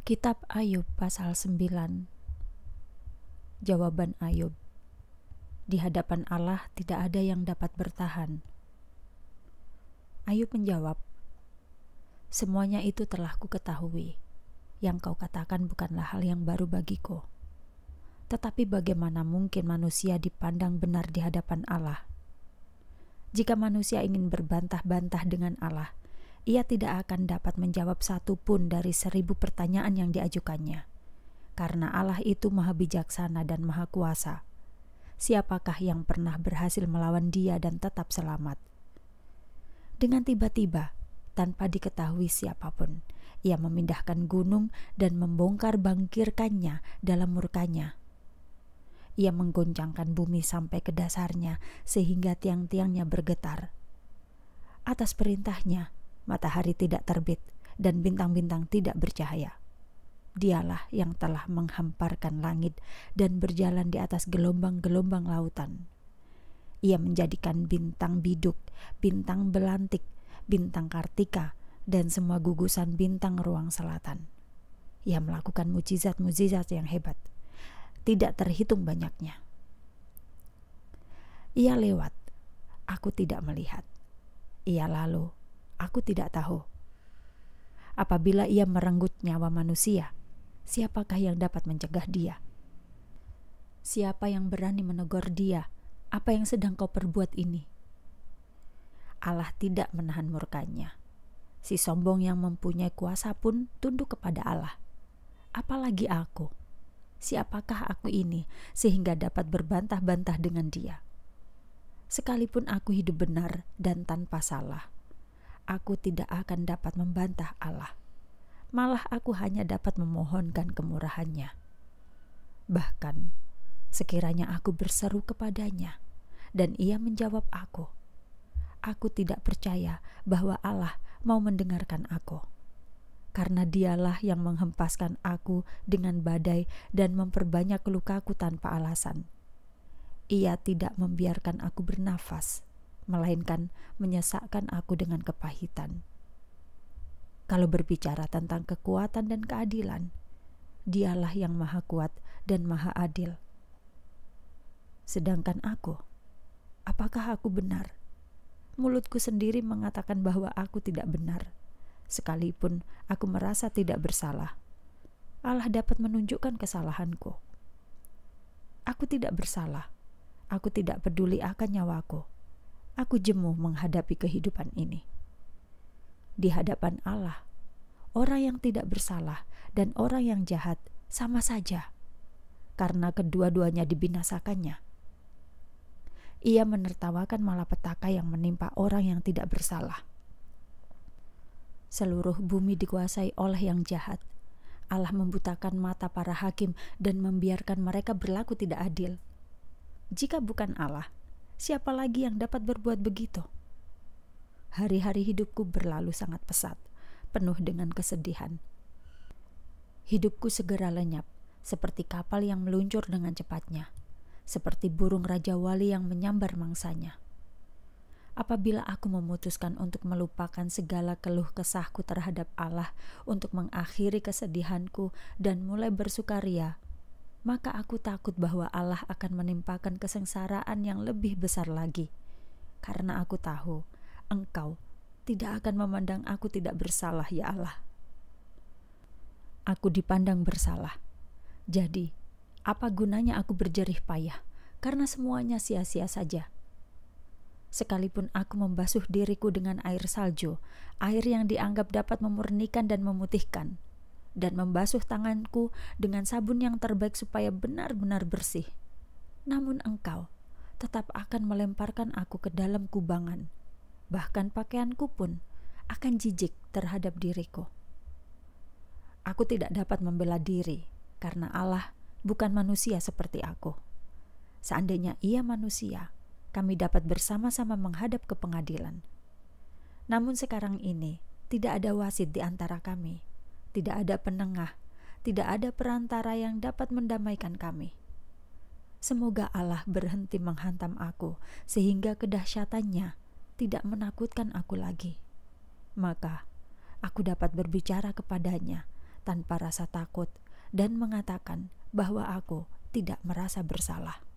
Kitab Ayub pasal 9 Jawaban Ayub Di hadapan Allah tidak ada yang dapat bertahan. Ayub menjawab, Semuanya itu telah ku ketahui. Yang kau katakan bukanlah hal yang baru bagiku. Tetapi bagaimana mungkin manusia dipandang benar di hadapan Allah? Jika manusia ingin berbantah-bantah dengan Allah, ia tidak akan dapat menjawab satu pun dari seribu pertanyaan yang diajukannya. Karena Allah itu maha bijaksana dan maha kuasa. Siapakah yang pernah berhasil melawan dia dan tetap selamat? Dengan tiba-tiba, tanpa diketahui siapapun, ia memindahkan gunung dan membongkar bangkirkannya dalam murkanya. Ia menggoncangkan bumi sampai ke dasarnya sehingga tiang-tiangnya bergetar. Atas perintahnya, matahari tidak terbit, dan bintang-bintang tidak bercahaya. Dialah yang telah menghamparkan langit dan berjalan di atas gelombang-gelombang lautan. Ia menjadikan bintang biduk, bintang belantik, bintang kartika, dan semua gugusan bintang ruang selatan. Ia melakukan mujizat-mujizat yang hebat, tidak terhitung banyaknya. Ia lewat, aku tidak melihat. Ia lalu, Aku tidak tahu. Apabila ia merenggut nyawa manusia, siapakah yang dapat mencegah dia? Siapa yang berani menegur dia? Apa yang sedang kau perbuat ini? Allah tidak menahan murkanya. Si sombong yang mempunyai kuasa pun tunduk kepada Allah. Apalagi aku? Siapakah aku ini sehingga dapat berbantah-bantah dengan dia? Sekalipun aku hidup benar dan tanpa salah aku tidak akan dapat membantah Allah. Malah aku hanya dapat memohonkan kemurahannya. Bahkan, sekiranya aku berseru kepadanya dan ia menjawab aku, aku tidak percaya bahwa Allah mau mendengarkan aku. Karena dialah yang menghempaskan aku dengan badai dan memperbanyak lukaku tanpa alasan. Ia tidak membiarkan aku bernafas melainkan menyesakkan aku dengan kepahitan. Kalau berbicara tentang kekuatan dan keadilan, Dialah yang Maha Kuat dan Maha Adil. Sedangkan aku, apakah aku benar? Mulutku sendiri mengatakan bahwa aku tidak benar, sekalipun aku merasa tidak bersalah. Allah dapat menunjukkan kesalahanku. Aku tidak bersalah. Aku tidak peduli akan nyawaku aku jemu menghadapi kehidupan ini. Di hadapan Allah, orang yang tidak bersalah dan orang yang jahat sama saja, karena kedua-duanya dibinasakannya. Ia menertawakan malapetaka yang menimpa orang yang tidak bersalah. Seluruh bumi dikuasai oleh yang jahat. Allah membutakan mata para hakim dan membiarkan mereka berlaku tidak adil. Jika bukan Allah, siapa lagi yang dapat berbuat begitu? Hari-hari hidupku berlalu sangat pesat, penuh dengan kesedihan. Hidupku segera lenyap, seperti kapal yang meluncur dengan cepatnya, seperti burung raja wali yang menyambar mangsanya. Apabila aku memutuskan untuk melupakan segala keluh kesahku terhadap Allah, untuk mengakhiri kesedihanku dan mulai bersukaria, maka aku takut bahwa Allah akan menimpakan kesengsaraan yang lebih besar lagi. Karena aku tahu engkau tidak akan memandang aku tidak bersalah ya Allah. Aku dipandang bersalah. Jadi, apa gunanya aku berjerih payah? Karena semuanya sia-sia saja. Sekalipun aku membasuh diriku dengan air salju, air yang dianggap dapat memurnikan dan memutihkan, dan membasuh tanganku dengan sabun yang terbaik supaya benar-benar bersih. Namun engkau tetap akan melemparkan aku ke dalam kubangan. Bahkan pakaianku pun akan jijik terhadap diriku. Aku tidak dapat membela diri karena Allah bukan manusia seperti aku. Seandainya ia manusia, kami dapat bersama-sama menghadap ke pengadilan. Namun sekarang ini, tidak ada wasit di antara kami tidak ada penengah, tidak ada perantara yang dapat mendamaikan kami. Semoga Allah berhenti menghantam aku, sehingga kedahsyatannya tidak menakutkan aku lagi. Maka aku dapat berbicara kepadanya tanpa rasa takut dan mengatakan bahwa aku tidak merasa bersalah.